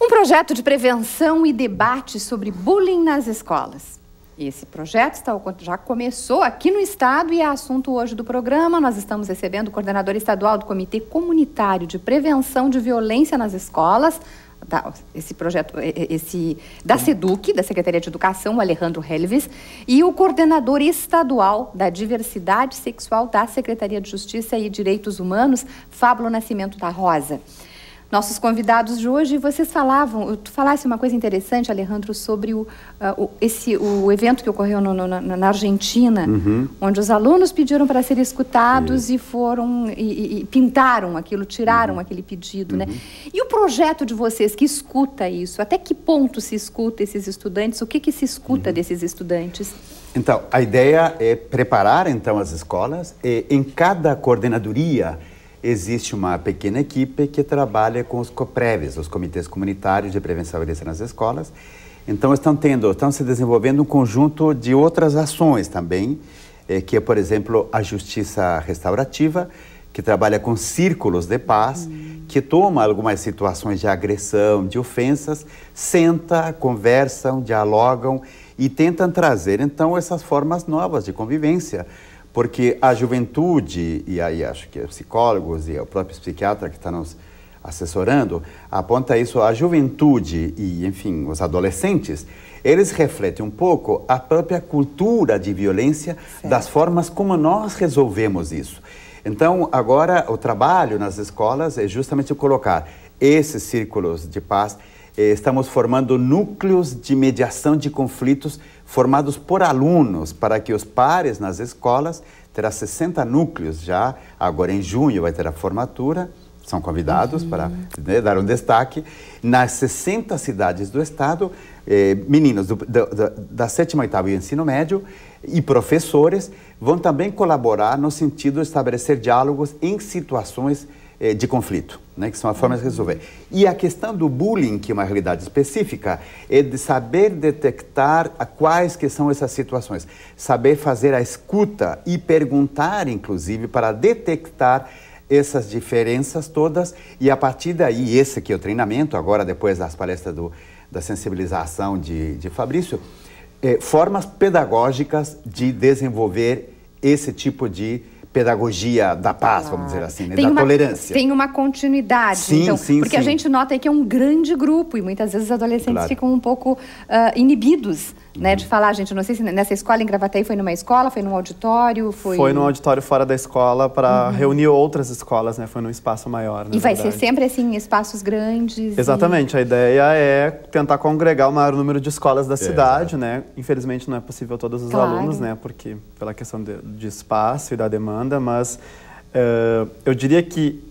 Um projeto de prevenção e debate sobre bullying nas escolas. Esse projeto está, já começou aqui no Estado e é assunto hoje do programa. Nós estamos recebendo o coordenador estadual do Comitê Comunitário de Prevenção de Violência nas Escolas, da, esse projeto, esse da SEDUC, da Secretaria de Educação, o Alejandro Helves, e o coordenador estadual da Diversidade Sexual da Secretaria de Justiça e Direitos Humanos, Fábio Nascimento da Rosa nossos convidados de hoje. Vocês falavam, tu falasse uma coisa interessante, Alejandro, sobre o, uh, o esse, o evento que ocorreu no, no, na, Argentina, uhum. onde os alunos pediram para serem escutados uhum. e foram e, e, pintaram aquilo, tiraram uhum. aquele pedido, né? Uhum. E o projeto de vocês que escuta isso, até que ponto se escuta esses estudantes? O que, que se escuta uhum. desses estudantes? Então, a ideia é preparar então as escolas em cada coordenadoria existe uma pequena equipe que trabalha com os COPREVs, os Comitês Comunitários de Prevenção à Violência nas Escolas. Então, estão, tendo, estão se desenvolvendo um conjunto de outras ações também, eh, que é, por exemplo, a Justiça Restaurativa, que trabalha com círculos de paz, hum. que toma algumas situações de agressão, de ofensas, senta, conversam, dialogam e tentam trazer, então, essas formas novas de convivência porque a juventude, e aí acho que é psicólogos e é o próprio psiquiatra que está nos assessorando, aponta isso, a juventude e, enfim, os adolescentes, eles refletem um pouco a própria cultura de violência, certo. das formas como nós resolvemos isso. Então, agora, o trabalho nas escolas é justamente colocar esses círculos de paz eh, estamos formando núcleos de mediação de conflitos formados por alunos, para que os pares nas escolas terá 60 núcleos já, agora em junho vai ter a formatura, são convidados uhum. para né, dar um destaque. Nas 60 cidades do estado, eh, meninos do, do, do, da sétima, oitava e ensino médio e professores vão também colaborar no sentido de estabelecer diálogos em situações eh, de conflito, né, que são as formas de resolver. E a questão do bullying, que é uma realidade específica, é de saber detectar quais que são essas situações, saber fazer a escuta e perguntar, inclusive, para detectar essas diferenças todas e a partir daí, esse aqui é o treinamento, agora depois das palestras do, da sensibilização de, de Fabrício, é, formas pedagógicas de desenvolver esse tipo de pedagogia da paz, claro. vamos dizer assim, né? da uma, tolerância. Tem uma continuidade, sim, então, sim, porque sim. a gente nota que é um grande grupo e muitas vezes os adolescentes claro. ficam um pouco uh, inibidos né? De falar, gente, não sei se nessa escola em Gravataí foi numa escola, foi num auditório, foi... Foi num auditório fora da escola para uhum. reunir outras escolas, né? Foi num espaço maior, E vai verdade. ser sempre, assim, espaços grandes Exatamente, e... a ideia é tentar congregar o maior número de escolas da é, cidade, é. né? Infelizmente não é possível todos os claro. alunos, né? Porque pela questão de, de espaço e da demanda, mas uh, eu diria que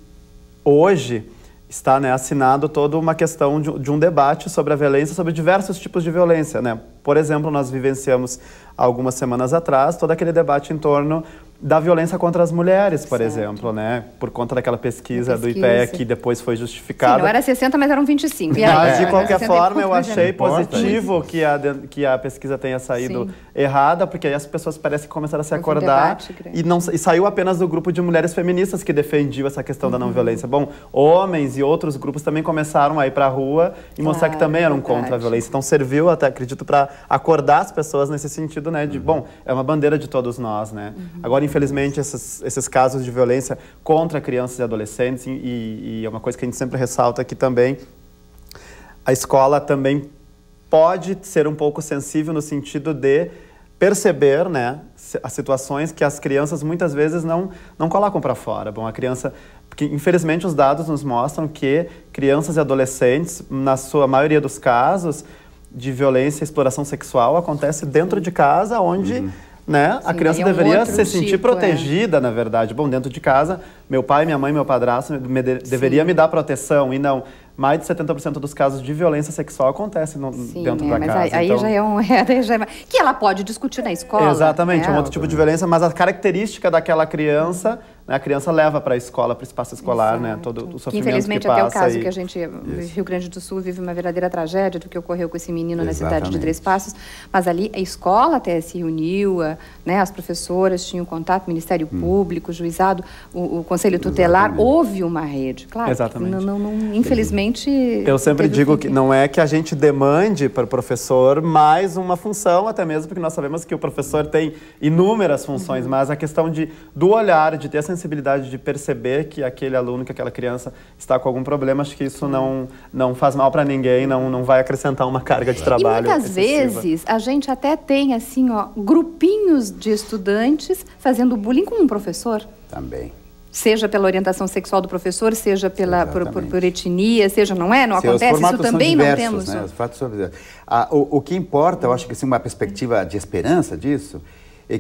hoje está né, assinado toda uma questão de, de, um debate sobre a violência, sobre diversos tipos de violência. Né? Por exemplo, nós vivenciamos algumas semanas atrás todo aquele debate em torno da violência contra as mulheres, por certo. exemplo, né? Por conta daquela pesquisa, pesquisa, do IPEA que depois foi justificada. Sim, não era 60, mas eram 25. Mas, de qualquer forma, eu né? achei positivo é que a, que a pesquisa tenha saído Sim errada, porque aí as pessoas parecem que começaram a se acordar um e, não, e saiu apenas do grupo de mulheres feministas que defendiam essa questão uhum. da não uhum. violência. Bom, homens e outros grupos também começaram a ir para a rua e claro, mostrar que também eram verdade. contra a violência. Então serviu até, acredito, para acordar as pessoas nesse sentido, né, de, uhum. bom, é uma bandeira de todos nós, né? Uhum. Agora, infelizmente, esses, esses casos de violência contra crianças e adolescentes e, e é uma coisa que a gente sempre ressalta aqui também, a escola também pode ser um pouco sensível no sentido de perceber né, as situações que as crianças muitas vezes não, não colocam para fora. Bom, a criança. Porque, infelizmente, os dados nos mostram que crianças e adolescentes, na sua maioria dos casos de violência e exploração sexual, acontece dentro de casa, onde uhum. né, Sim, a criança é um deveria se sentir tipo, é. protegida, é. na verdade. Bom, dentro de casa, meu pai, minha mãe, meu padrasto me deveria me dar proteção, e não mais de 70% dos casos de violência sexual acontecem no, Sim, dentro é, da mas casa. Aí, então... É aí já é um. É, já é, que ela pode discutir na escola. Exatamente, é um né? outro tipo de violência, mas a característica daquela criança a criança leva para a escola, para o espaço escolar, né? Exato. né? Todo o sofrimento Infelizmente, que passa. Infelizmente, até o caso e... que a gente, Isso. Rio Grande do Sul, vive uma verdadeira tragédia do que ocorreu com esse menino Exatamente. na cidade de Três Passos. Mas ali a escola até se reuniu, né? as professoras tinham contato, Ministério hum. Público, Juizado, o, o Conselho Tutelar. Exatamente. Houve uma rede, claro. Exatamente. Não, não, infelizmente... Eu sempre digo que não é que a gente demande para o professor mais uma função, até mesmo porque nós sabemos que o professor tem inúmeras funções, uhum. mas a questão de, do olhar, de ter essa sensibilidade de perceber que aquele aluno, que aquela criança está com algum problema, acho que isso não, não faz mal para ninguém, não, não vai acrescentar uma carga de trabalho. E muitas excessiva. vezes a gente até tem assim, ó, grupinhos de estudantes fazendo bullying com um professor. Também seja pela orientação sexual do professor, seja pela por, por, por, etnia, seja não é, não Sim, acontece, isso também diversos, não temos. Né? Os fatos são diversos. Ah, o, o, que importa, eu acho que assim, uma perspectiva de esperança disso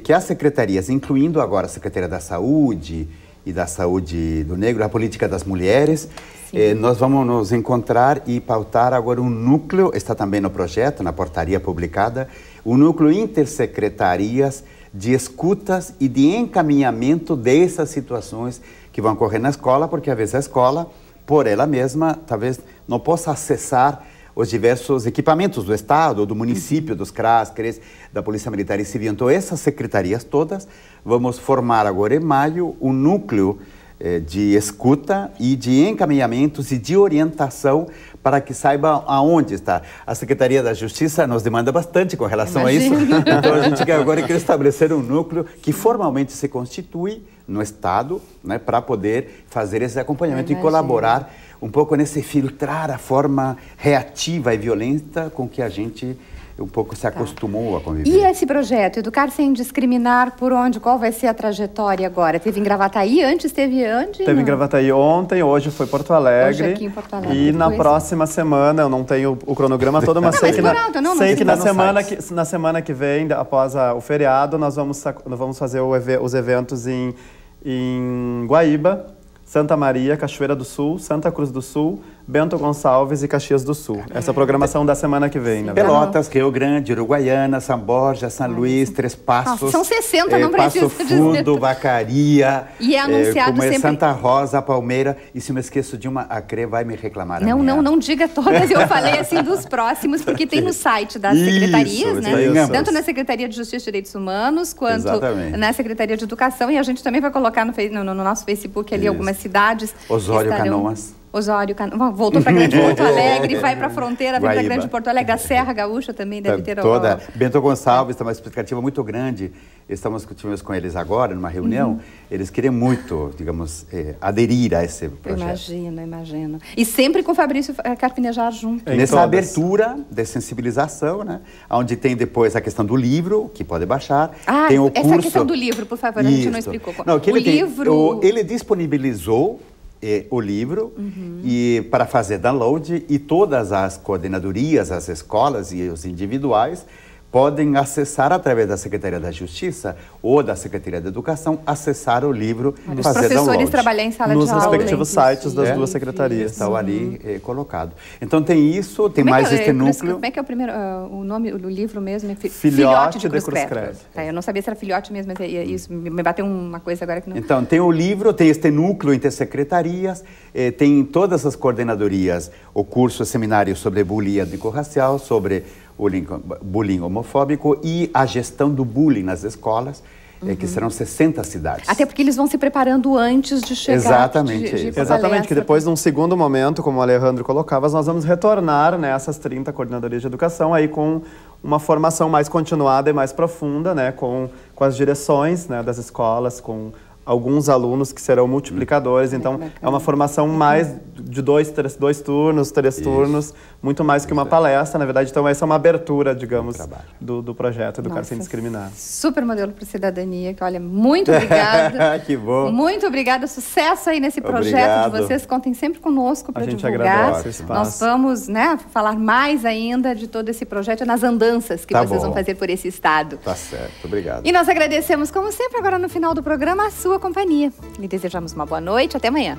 que as secretarias, incluindo agora a Secretaria da Saúde e da Saúde do Negro, a Política das Mulheres, eh, nós vamos nos encontrar e pautar agora um núcleo, está também no projeto, na portaria publicada, um núcleo intersecretarias de escutas e de encaminhamento dessas situações que vão ocorrer na escola, porque às vezes a escola, por ela mesma, talvez não possa acessar os diversos equipamentos do Estado, do município, dos CRASCRES, da Polícia Militar e Civil. Então, essas secretarias todas, vamos formar agora em maio um núcleo eh, de escuta e de encaminhamentos e de orientação para que saiba aonde está. A Secretaria da Justiça nos demanda bastante com relação Imagina. a isso. Então a gente agora quer estabelecer um núcleo que formalmente se constitui no Estado né, para poder fazer esse acompanhamento Imagina. e colaborar um pouco nesse filtrar a forma reativa e violenta com que a gente um pouco se tá. acostumou tá. a conviver. E esse projeto, Educar Sem Discriminar, por onde? Qual vai ser a trajetória agora? Teve em Gravataí? Antes teve onde? Teve não? em Gravataí ontem, hoje foi Porto Alegre. Hoje aqui em Porto Alegre. E na próxima semana, eu não tenho o cronograma todo, mas sei que, na, sei que, na semana que na semana que vem, após a, o feriado, nós vamos, nós vamos fazer o, os eventos em, em Guaíba, Santa Maria, Cachoeira do Sul, Santa Cruz do Sul, Bento Gonçalves e Caxias do Sul. É. Essa programação da semana que vem, né? Pelotas, Rio Grande, Uruguaiana, São Borja, São Luís, Três Passos. Ah, são 60, é, eh, não precisa Passo Fundo, Vacaria. E é anunciado é, como é sempre... Santa Rosa, Palmeira. E se eu me esqueço de uma, a CRE vai me reclamar Não, amanhã. não, não diga todas. Eu falei assim dos próximos, porque tem no site das isso, secretarias, né? Isso. Tanto na Secretaria de Justiça e Direitos Humanos, quanto Exatamente. na Secretaria de Educação. E a gente também vai colocar no, no, no nosso Facebook ali isso. algumas cidades. Osório estarão... Canoas. Osório, Can... voltou para Grande Porto Alegre, vai para a fronteira, vem para Grande Porto Alegre, a Serra Gaúcha também deve tá ter toda. Bento Gonçalves, tem uma expectativa muito grande. Estamos discutindo com eles agora, numa reunião. Uhum. Eles queriam muito, digamos, eh, aderir a esse projeto. Imagino, imagino. E sempre com o Fabrício eh, Carpinejar junto. Em Nessa todas. abertura de sensibilização, né? Onde tem depois a questão do livro, que pode baixar. Ah, tem o essa questão do livro, por favor, a gente não explicou. Não, o livro... O, ele disponibilizou é, o livro uhum. e para fazer download e todas as coordenadorias, as escolas e os individuais podem acessar através da Secretaria da Justiça ou da Secretaria da Educação, acessar o livro e fazer download. Os professores trabalhar em sala Nos de aula. Nos respectivos sites das é. duas secretarias. Estão ali é, colocado. Então tem isso, tem como é mais é, este núcleo. Como é que é o primeiro, uh, o nome do livro mesmo? É filhote, filhote, de, de Cruz, Cruz Credo. Tá, eu não sabia se era filhote mesmo, mas isso me bateu uma coisa agora que não... Então, tem o livro, tem este núcleo entre secretarias, eh, tem todas as coordenadorias, o curso, seminário sobre bullying étnico-racial, sobre bullying, bullying homofóbico e a gestão do bullying nas escolas, uhum. que serão 60 cidades. Até porque eles vão se preparando antes de chegar. Exatamente. De, de Exatamente, que depois, num segundo momento, como o Alejandro colocava, nós vamos retornar né, 30 coordenadorias de educação aí com uma formação mais continuada e mais profunda, né, com, com as direções né, das escolas, com alguns alunos que serão multiplicadores. Hum. Então, é uma formação mais uhum. de dois, três, dois turnos, três Isso. turnos, muito mais que uma palestra, na verdade. Então, essa é uma abertura, digamos, do, do projeto Educar Nossa, Sem Discriminar. Super modelo para cidadania, que olha, muito obrigada. que bom. Muito obrigada, sucesso aí nesse projeto Obrigado. de vocês. Contem sempre conosco para divulgar. A gente agradece espaço. Nós vamos né, falar mais ainda de todo esse projeto nas andanças que tá vocês bom. vão fazer por esse estado. Tá certo, obrigado. E nós agradecemos, como sempre, agora no final do programa, a sua sua companhia. Lhe desejamos uma boa noite. Até amanhã.